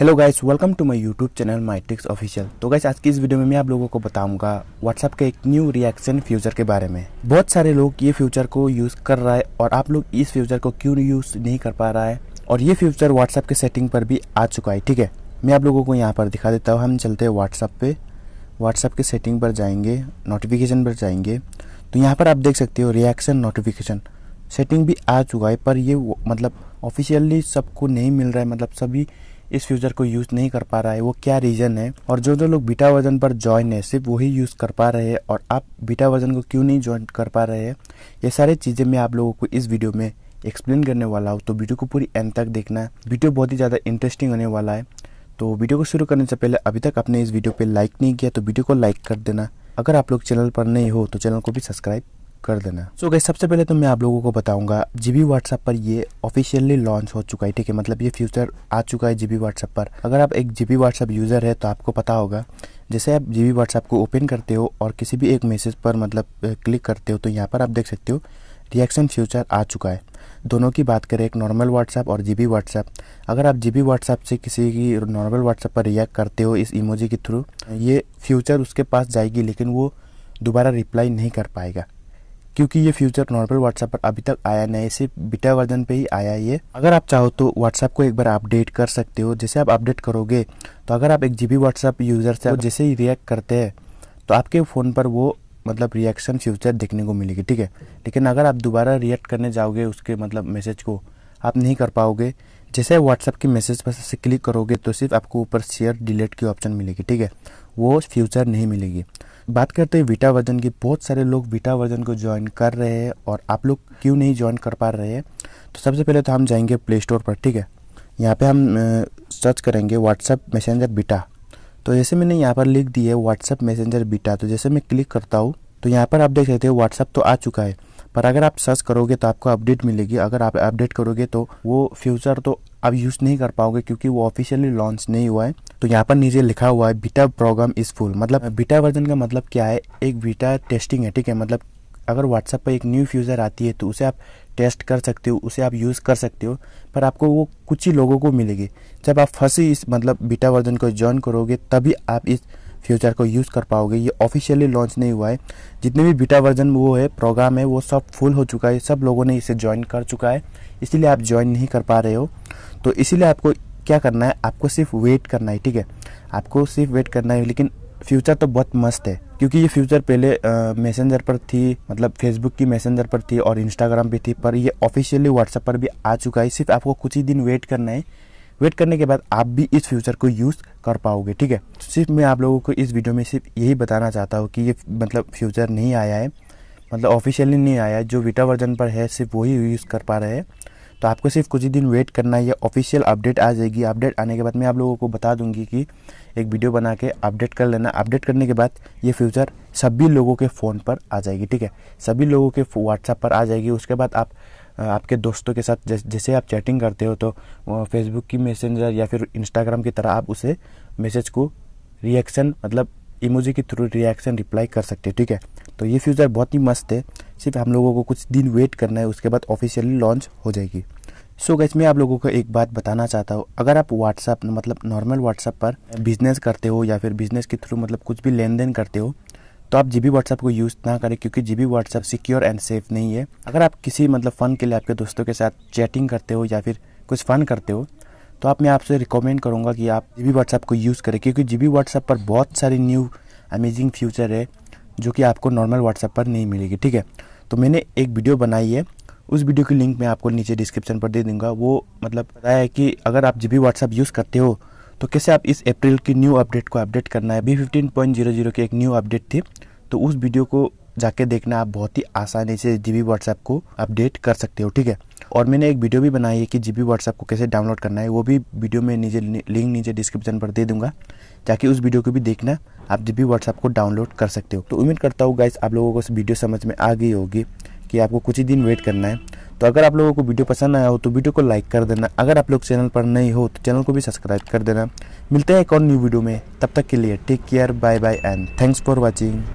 hello guys welcome to my YouTube channel my tricks official तो guys आज की इस वीडियो में मैं आप लोगों को बताऊंगा व्हाट्सएप के एक न्यू रिएक्शन फ्यूचर के बारे में बहुत सारे लोग ये फ्यूचर को यूज़ कर रहा है और आप लोग इस फ्यूचर को क्यों यूज़ नहीं कर पा रहा है और ये फ्यूचर व्हाट्सएप के सेटिंग पर भी आ चुका है ठीक है मैं आप लोगों को यहाँ पर दिखा देता हूँ हम चलते हैं व्हाट्सएप पर व्हाट्सएप के सेटिंग पर जाएंगे नोटिफिकेशन पर जाएंगे तो यहाँ पर आप देख सकते हो रिएक्शन नोटिफिकेशन सेटिंग भी आ चुका है पर ये मतलब ऑफिशियली सबको नहीं मिल रहा है मतलब सभी इस फ्यूचर को यूज नहीं कर पा रहा है वो क्या रीजन है और जो जो लोग बीटा वर्जन पर ज्वाइन है सिर्फ वही यूज कर पा रहे हैं और आप बीटा वर्जन को क्यों नहीं ज्वाइन कर पा रहे हैं ये सारी चीजें मैं आप लोगों को इस वीडियो में एक्सप्लेन करने वाला हूँ तो वीडियो को पूरी एंड तक देखना है वीडियो बहुत ही ज़्यादा इंटरेस्टिंग होने वाला है तो वीडियो को शुरू करने से पहले अभी तक आपने इस वीडियो पे लाइक नहीं किया तो वीडियो को लाइक कर देना अगर आप लोग चैनल पर नहीं हो तो चैनल को भी सब्सक्राइब कर देना सो so, गई सबसे पहले तो मैं आप लोगों को बताऊंगा जीबी व्हाट्सएप पर ये ऑफिशियली लॉन्च हो चुका है ठीक है मतलब ये फ्यूचर आ चुका है जीबी व्हाट्सएप पर अगर आप एक जीबी व्हाट्सएप यूज़र है तो आपको पता होगा जैसे आप जीबी व्हाट्सएप को ओपन करते हो और किसी भी एक मैसेज पर मतलब क्लिक करते हो तो यहाँ पर आप देख सकते हो रिएक्शन फ्यूचर आ चुका है दोनों की बात करें एक नॉर्मल व्हाट्सएप और जी बी व्हाट्सएप अगर आप जी बी व्हाट्सएप से किसी की नॉर्मल व्हाट्सएप पर रिएक्ट करते हो इस इमोजी के थ्रू ये फ्यूचर उसके पास जाएगी लेकिन वो दोबारा रिप्लाई नहीं कर पाएगा क्योंकि ये फ्यूचर नॉर्मल व्हाट्सएप पर अभी तक आया नहीं सिर्फ बीटा वर्जन पे ही आया ये अगर आप चाहो तो व्हाट्सएप को एक बार अपडेट कर सकते हो जैसे आप अपडेट करोगे तो अगर आप एक जी बी व्हाट्सएप यूज़र से जैसे ही रिएक्ट करते हैं तो आपके फ़ोन पर वो मतलब रिएक्शन फ्यूचर देखने को मिलेगी ठीक है लेकिन अगर आप दोबारा रिएक्ट करने जाओगे उसके मतलब मैसेज को आप नहीं कर पाओगे जैसे व्हाट्सएप की मैसेज पर से क्लिक करोगे तो सिर्फ आपको ऊपर शेयर डिलीट की ऑप्शन मिलेगी ठीक है वो फ्यूचर नहीं मिलेगी बात करते हैं वीटा वर्जन की बहुत सारे लोग वीटा वर्जन को ज्वाइन कर रहे हैं और आप लोग क्यों नहीं ज्वाइन कर पा रहे हैं तो सबसे पहले तो हम जाएंगे प्ले स्टोर पर ठीक है यहाँ पे हम सर्च करेंगे व्हाट्सअप मैसेंजर बीटा तो जैसे मैंने यहाँ पर लिख दी है व्हाट्सअप मैसेंजर बीटा तो जैसे मैं क्लिक करता हूँ तो यहाँ पर आप देख सकते हो व्हाट्सअप तो आ चुका है पर अगर आप सर्च करोगे तो आपको अपडेट मिलेगी अगर आप अपडेट करोगे तो वो फ्यूचर तो आप यूज़ नहीं कर पाओगे क्योंकि वो ऑफिशियली लॉन्च नहीं हुआ है तो यहाँ पर नीचे लिखा हुआ है बीटा प्रोग्राम इज फुल मतलब बीटा वर्जन का मतलब क्या है एक बीटा टेस्टिंग है ठीक है मतलब अगर व्हाट्सएप पर एक न्यू फ्यूचर आती है तो उसे आप टेस्ट कर सकते हो उसे आप यूज़ कर सकते हो पर आपको वो कुछ ही लोगों को मिलेगी जब आप फर्स्ट इस मतलब बीटा वर्जन को ज्वाइन करोगे तभी आप इस फ्यूचर को यूज़ कर पाओगे ये ऑफिशियली लॉन्च नहीं हुआ है जितने भी बीटा वर्जन वो है प्रोग्राम है वो सब फुल हो चुका है सब लोगों ने इसे ज्वाइन कर चुका है इसीलिए आप ज्वाइन नहीं कर पा रहे हो तो इसीलिए आपको क्या करना है आपको सिर्फ वेट करना है ठीक है आपको सिर्फ वेट करना है लेकिन फ्यूचर तो बहुत मस्त है क्योंकि ये फ्यूचर पहले मैसेंजर पर थी मतलब फेसबुक की मैसेंजर पर थी और इंस्टाग्राम पे थी पर ये ऑफिशियली व्हाट्सएप पर भी आ चुका है सिर्फ आपको कुछ ही दिन वेट करना है वेट करने के बाद आप भी इस फ्यूचर को यूज़ कर पाओगे ठीक है सिर्फ मैं आप लोगों को इस वीडियो में सिर्फ यही बताना चाहता हूँ कि ये मतलब फ्यूचर नहीं आया है मतलब ऑफिशियली नहीं आया है जो वीटा वर्जन पर है सिर्फ वही यूज़ कर पा रहे हैं तो आपको सिर्फ कुछ ही दिन वेट करना है या ऑफिशियल अपडेट आ जाएगी अपडेट आने के बाद मैं आप लोगों को बता दूंगी कि एक वीडियो बना के अपडेट कर लेना अपडेट करने के बाद ये फ्यूचर सभी लोगों के फ़ोन पर आ जाएगी ठीक है सभी लोगों के व्हाट्सएप पर आ जाएगी उसके बाद आप आपके दोस्तों के साथ जैसे आप चैटिंग करते हो तो फेसबुक की मैसेंजर या फिर इंस्टाग्राम की तरह आप उसे मैसेज को रिएक्शन मतलब इमोजी के थ्रू रिएक्शन रिप्लाई कर सकते हैं ठीक है तो ये फ्यूचर बहुत ही मस्त है सिर्फ हम लोगों को कुछ दिन वेट करना है उसके बाद ऑफिशियली लॉन्च हो जाएगी सो so गैस मैं आप लोगों को एक बात बताना चाहता हूँ अगर आप व्हाट्सअप मतलब नॉर्मल व्हाट्सअप पर बिजनेस करते हो या फिर बिजनेस के थ्रू मतलब कुछ भी लेन देन करते हो तो आप जी बी व्हाट्सअप को यूज़ ना करें क्योंकि G B WhatsApp secure and safe नहीं है अगर आप किसी मतलब फ़न के लिए आपके दोस्तों के साथ चैटिंग करते हो या फिर कुछ फ़न करते हो तो आप मैं आपसे रिकमेंड करूँगा कि आप जी बी व्हाट्सएप को यूज़ करें क्योंकि जी बी व्हाट्सएप पर बहुत सारी न्यू अमेजिंग फ्यूचर है जो कि आपको नॉर्मल व्हाट्सएप पर नहीं मिलेगी ठीक है तो मैंने एक वीडियो बनाई है उस वीडियो की लिंक मैं आपको नीचे डिस्क्रिप्शन पर दे दूँगा वो मतलब बताया है कि अगर आप जी बी व्हाट्सएप यूज़ करते हो तो कैसे आप इस अप्रैल की न्यू अपडेट को अपडेट करना है B fifteen point zero zero की एक न्यू अपडेट थी तो उस वीडियो को जाके देखना आप बहुत ही आसानी से जीबी व्हाट्सएप को अपडेट कर सकते हो ठीक है और मैंने एक वीडियो भी बनाई है कि जीबी व्हाट्सएप को कैसे डाउनलोड करना है वो भी वीडियो में नीचे लिंक नीचे डिस्क्रिप्शन पर दे दूंगा ताकि उस वीडियो को भी देखना आप जीबी व्हाट्सएप को डाउनलोड कर सकते हो तो उम्मीद करता हूँ गाइस आप लोगों को वीडियो समझ में आ गई होगी कि आपको कुछ ही दिन वेट करना है तो अगर आप लोगों को वीडियो पसंद आया हो तो वीडियो को लाइक कर देना अगर आप लोग चैनल पर नहीं हो तो चैनल को भी सब्सक्राइब कर देना मिलते हैं एक और न्यू वीडियो में तब तक के लिए take care bye bye and thanks for watching